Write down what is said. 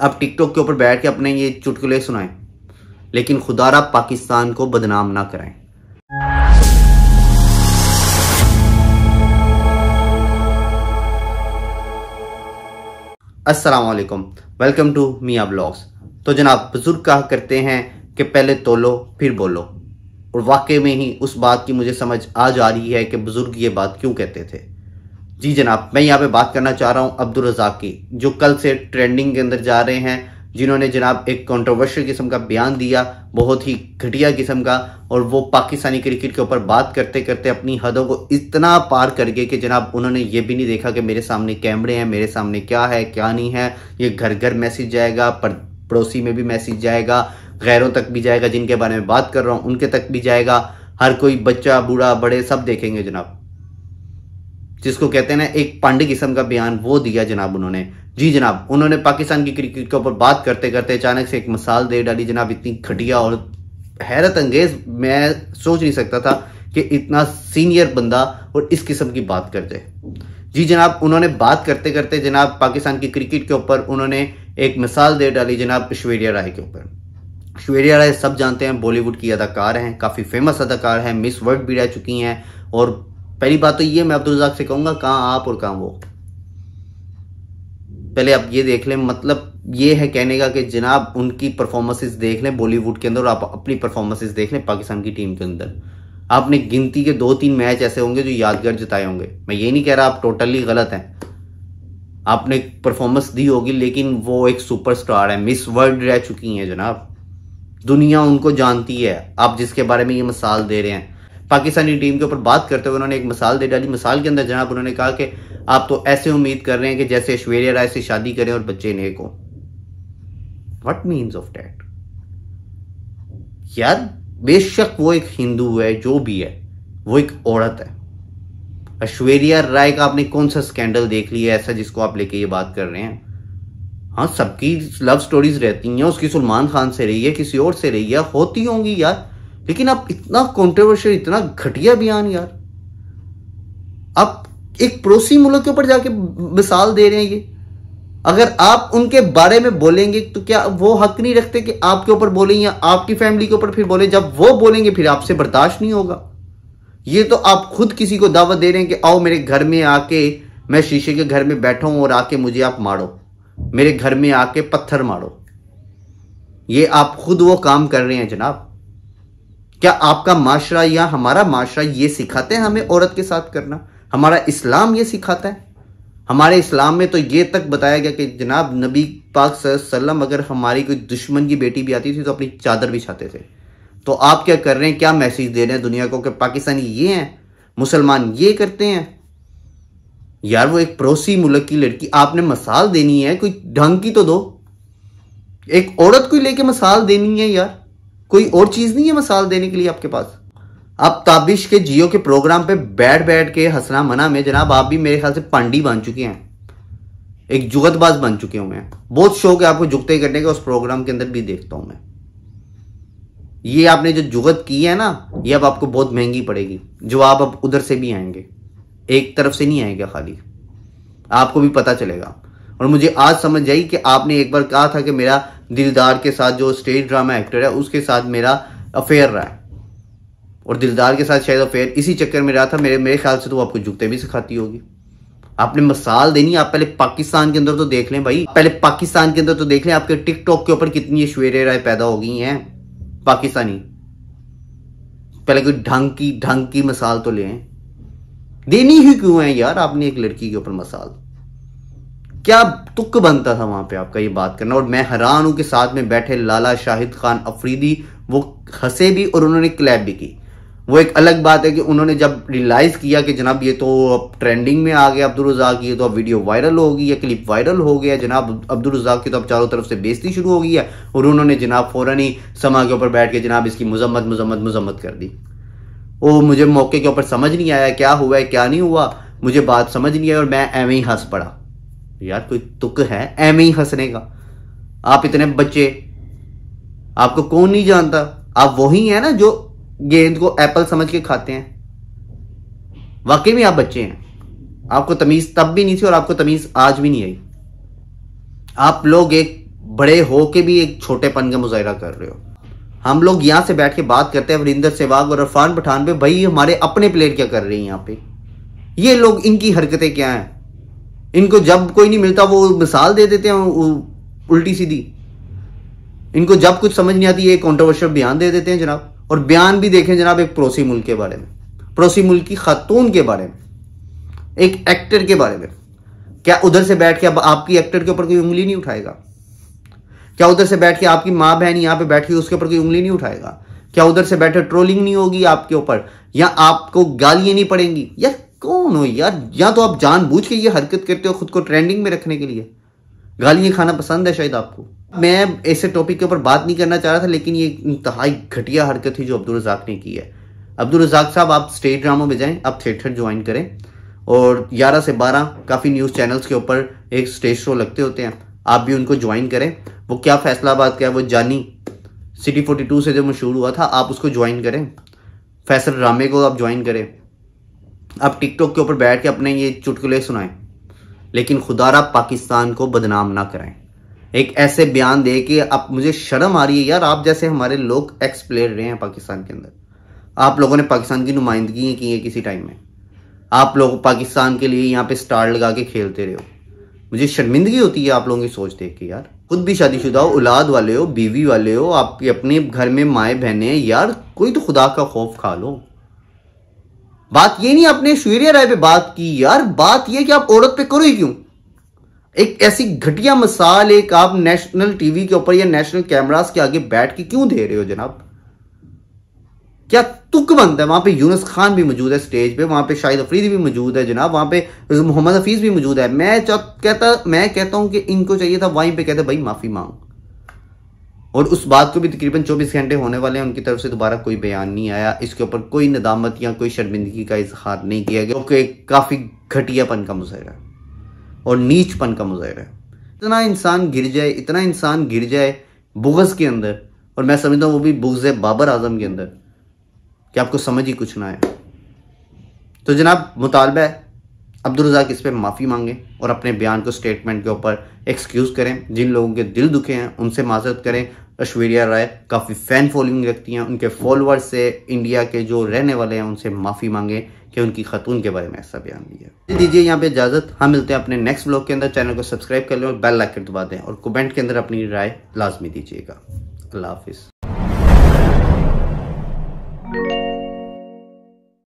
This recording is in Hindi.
आप टिकटॉक के ऊपर बैठ के अपने ये चुटकुले सुनाएं लेकिन खुदारा पाकिस्तान को बदनाम ना कराएं असलकम वेलकम टू मिया ब्लॉग्स तो जनाब बुजुर्ग कहा करते हैं कि पहले तोलो फिर बोलो और वाकई में ही उस बात की मुझे समझ आ जा रही है कि बुज़ुर्ग ये बात क्यों कहते थे जी जनाब मैं यहाँ पे बात करना चाह रहा हूँ अब्दुल रजाक की जो कल से ट्रेंडिंग के अंदर जा रहे हैं जिन्होंने जनाब एक कंट्रोवर्शियल किस्म का बयान दिया बहुत ही घटिया किस्म का और वो पाकिस्तानी क्रिकेट के ऊपर बात करते करते अपनी हदों को इतना पार कर गए कि जनाब उन्होंने ये भी नहीं देखा कि मेरे सामने कैमरे हैं मेरे सामने क्या है क्या नहीं है ये घर घर मैसेज जाएगा पर पड़ोसी में भी मैसेज जाएगा गैरों तक भी जाएगा जिनके बारे में बात कर रहा हूँ उनके तक भी जाएगा हर कोई बच्चा बूढ़ा बड़े सब देखेंगे जनाब जिसको कहते हैं ना एक पांडे किस्म का बयान वो दिया जनाब उन्होंने जी जनाब उन्होंने पाकिस्तान की क्रिकेट के ऊपर बात करते करते अचानक से एक मिसाल दे डाली जनाब इतनी घटिया और हैरत अंगेज मैं सोच नहीं सकता था कि इतना सीनियर बंदा और इस किस्म की बात कर दे जी जनाब उन्होंने बात करते करते जनाब पाकिस्तान की क्रिकेट के ऊपर उन्होंने एक मिसाल दे डाली जनाब ऐश्वर्या राय के ऊपर ऐश्वर्या राय सब जानते हैं बॉलीवुड की अदाकार हैं काफ़ी फेमस अदाकार हैं मिस वर्ल्ड भी रह चुकी हैं और पहली बात तो ये मैं अब्दुल रजाक से कहूंगा कहाँ आप और कहाँ वो पहले आप ये देख लें मतलब ये है कहने का कि जनाब उनकी परफॉर्मेंसेस देख लें बॉलीवुड के अंदर और आप अपनी परफॉर्मेंसेस देख लें पाकिस्तान की टीम के अंदर आपने गिनती के दो तीन मैच ऐसे होंगे जो यादगार जिताए होंगे मैं ये नहीं कह रहा आप टोटली गलत हैं आपने परफॉर्मेंस दी होगी लेकिन वो एक सुपरस्टार है मिस वर्ल्ड रह चुकी हैं जनाब दुनिया उनको जानती है आप जिसके बारे में ये मिसाल दे रहे हैं पाकिस्तानी टीम के ऊपर बात करते हुए उन्होंने एक मिसाल दे डाली मिसाल के अंदर जनाब उन्होंने कहा कि आप तो ऐसे उम्मीद कर रहे हैं कि जैसे ऐश्वर्या राय से शादी करें और बच्चे नेक हो वट मीन्स ऑफ डैट यार बेशक वो एक हिंदू है जो भी है वो एक औरत है ऐश्वर्या राय का आपने कौन सा स्कैंडल देख लिया ऐसा जिसको आप लेके ये बात कर रहे हैं हाँ सबकी लव स्टोरीज रहती हैं उसकी सलमान खान से रही है किसी और से रही है होती होंगी यार लेकिन आप इतना कॉन्ट्रोवर्शियल इतना घटिया बयान यार आप एक पड़ोसी मुल्क के ऊपर जाके मिसाल दे रहे हैं ये अगर आप उनके बारे में बोलेंगे तो क्या वो हक नहीं रखते कि आपके ऊपर बोले या आपकी फैमिली के ऊपर फिर बोले जब वो बोलेंगे फिर आपसे बर्दाश्त नहीं होगा ये तो आप खुद किसी को दावत दे रहे हैं कि आओ मेरे घर में आके मैं शीशे के घर में बैठा हूं और आके मुझे आप मारो मेरे घर में आके पत्थर मारो ये आप खुद वो काम कर रहे हैं जनाब क्या आपका माशरा या हमारा माशरा ये सिखाते हैं हमें औरत के साथ करना हमारा इस्लाम ये सिखाता है हमारे इस्लाम में तो ये तक बताया गया कि जनाब नबी पाक सल्लम अगर हमारी कोई दुश्मन की बेटी भी आती थी तो अपनी चादर बिछाते थे तो आप क्या कर रहे हैं क्या मैसेज दे रहे हैं दुनिया को कि पाकिस्तानी ये हैं मुसलमान ये करते हैं यार वो एक पड़ोसी मुल्क की लड़की आपने मसाल देनी है कोई ढंग की तो दो एक औरत को लेके मसाल देनी है यार कोई और चीज़ नहीं है मसाल देने के लिए आपके पास आप ताबिश के जियो के प्रोग्राम पे बैठ बैठ के हंसना मना में जनाब आप भी मेरे ख्याल से पांडी बन चुके हैं एक जुगतबाज बन चुके हूं मैं बहुत शौक है आपको जुगते करने का उस प्रोग्राम के अंदर भी देखता हूं मैं ये आपने जो जुगत की है ना ये अब आपको बहुत महंगी पड़ेगी जवाब अब उधर से भी आएंगे एक तरफ से नहीं आएगा खाली आपको भी पता चलेगा और मुझे आज समझ आई कि आपने एक बार कहा था कि मेरा दिलदार के साथ जो स्टेज ड्रामा एक्टर है उसके साथ मेरा अफेयर रहा है और दिलदार के साथ शायद अफेयर इसी चक्कर में रहा था मेरे मेरे ख्याल से तो वो आपको जुगते भी सिखाती होगी आपने मिसाल देनी आप पहले पाकिस्तान के अंदर तो देख लें भाई पहले पाकिस्तान के अंदर तो देख लें आपके टिकटॉक के ऊपर कितनी शुरे राय पैदा हो गई हैं पाकिस्तानी पहले कोई ढंग की ढंग की मसाल तो लें देनी ही क्यों है यार आपने एक लड़की के ऊपर मसाल क्या तुक बनता था वहां पे आपका ये बात करना और मैं हैरान हूं कि साथ में बैठे लाला शाहिद खान अफरीदी वो हंसे भी और उन्होंने क्लैप भी की वो एक अलग बात है कि उन्होंने जब रियलाइज किया कि जनाब ये तो अब ट्रेंडिंग में आ गया अब्दुल रजाक की तो अब वीडियो वायरल होगी या क्लिप वायरल हो गया जनाब अब्दुल रजाक की तो अब चारों तरफ से बेजती शुरू हो गई है और उन्होंने जनाब फौरन ही समा के ऊपर बैठ के जनाब इसकी मजम्मत मजम्मत मजम्मत कर दी वो मुझे मौके के ऊपर समझ नहीं आया क्या हुआ है क्या नहीं हुआ मुझे बात समझ नहीं आई और मैं एवं ही हंस पड़ा यार कोई तुक है एम ही हंसने का आप इतने बच्चे आपको कौन नहीं जानता आप वही है ना जो गेंद को एप्पल समझ के खाते हैं वाकई में आप बच्चे हैं आपको तमीज तब भी नहीं थी और आपको तमीज आज भी नहीं आई आप लोग एक बड़े हो के भी एक छोटेपन का मुजाहरा कर रहे हो हम लोग यहां से बैठ के बात करते हैं वरिंदर सहवाग और अरफान पठान पे भाई हमारे अपने प्लेयर क्या कर रहे हैं यहाँ पे ये लोग इनकी हरकतें क्या हैं इनको जब कोई नहीं मिलता वो मिसाल दे देते हैं उल्टी सीधी इनको जब कुछ समझ नहीं आती ये कॉन्ट्रोवर्शियल बयान दे देते हैं जनाब और बयान भी देखें जनाब एक पड़ोसी मुल्क के बारे में पड़ोसी मुल्क की खातून के बारे में एक एक्टर के बारे में क्या उधर से बैठ के अब आपकी एक्टर के ऊपर कोई उंगली नहीं उठाएगा क्या उधर से बैठ के आपकी माँ बहन यहाँ पे बैठ के उसके ऊपर कोई उंगली नहीं उठाएगा क्या उधर से बैठे ट्रोलिंग नहीं होगी आपके ऊपर या आपको गालियां नहीं पड़ेंगी या कौन हो यार या तो आप जानबूझ के ये हरकत करते हो खुद को ट्रेंडिंग में रखने के लिए गालियाँ खाना पसंद है शायद आपको मैं ऐसे टॉपिक के ऊपर बात नहीं करना चाह रहा था लेकिन ये इंतहाई घटिया हरकत थी जो अब्दुल रजाक ने की है अब्दुल रजाक साहब आप स्टेज ड्रामों में जाएं आप थिएटर ज्वाइन करें और 11 से 12 काफ़ी न्यूज़ चैनल्स के ऊपर एक स्टेज शो लगते होते हैं आप भी उनको ज्वाइन करें वो क्या फैसलाबाद का है वो जानी सिटी फोर्टी से जो मशहूर हुआ था आप उसको ज्वाइन करें फैसल ड्रामे को आप ज्वाइन करें आप टिकटॉक के ऊपर बैठ के अपने ये चुटकुले सुनाएं लेकिन खुदारा पाकिस्तान को बदनाम ना कराएं एक ऐसे बयान दे के आप मुझे शर्म आ रही है यार आप जैसे हमारे लोग एक्स प्लेयर रहे हैं पाकिस्तान के अंदर आप लोगों ने पाकिस्तान की नुमाइंदगी की है किसी टाइम में आप लोग पाकिस्तान के लिए यहाँ पे स्टार लगा के खेलते रहे हो मुझे शर्मिंदगी होती है आप लोगों की सोच देख के यार खुद भी शादीशुदा हो औलाद वाले हो बीवी वाले हो आपके अपने घर में माए बहने यार कोई तो खुदा का खौफ खा लो बात ये नहीं आपने शूर्य राय पे बात की यार बात ये कि आप औरत पे करो ही क्यों एक ऐसी घटिया मिसाल एक आप नेशनल टीवी के ऊपर या नेशनल कैमरास के आगे बैठ के क्यों दे रहे हो जनाब क्या तुक बनता है वहां पे यूनस खान भी मौजूद है स्टेज पे वहां पे शाहिद अफरीदी भी मौजूद है जनाब वहां पे मोहम्मद हफीज भी मौजूद है मैं कहता मैं कहता हूं कि इनको चाहिए था वहीं पे कहते भाई माफी मांग और उस बात को भी तकरीबन 24 घंटे होने वाले हैं उनकी तरफ से दोबारा कोई बयान नहीं आया इसके ऊपर कोई नदामत या कोई शर्मिंदगी का इजहार नहीं किया गया क्योंकि काफ़ी घटियापन का मुजाहरा और नीचपन का मुजाहरा इतना इंसान गिर जाए इतना इंसान गिर जाए बुगज़ के अंदर और मैं समझता हूँ वो भी बुगज़ बाबर आजम के अंदर कि आपको समझ ही कुछ ना आए तो जनाब मुतालबा है अब्दुलरजाक इस पर माफ़ी मांगें और अपने बयान को स्टेटमेंट के ऊपर एक्सक्यूज़ करें जिन लोगों के दिल दुखे हैं उनसे माजरत करें ऐश्वर्या राय काफ़ी फ़ैन फॉलोइंग रखती हैं उनके फॉलोअर्स से इंडिया के जो रहने वाले हैं उनसे माफ़ी मांगें कि उनकी खतून के बारे में ऐसा बयान दिया दीजिए यहाँ पे इजाज़त हम मिलते हैं अपने नेक्स्ट ब्लॉग के अंदर चैनल को सब्सक्राइब कर लें और बेल लाइकन दबा दें और कमेंट के अंदर अपनी राय लाजमी दीजिएगा अल्लाह हाफिज़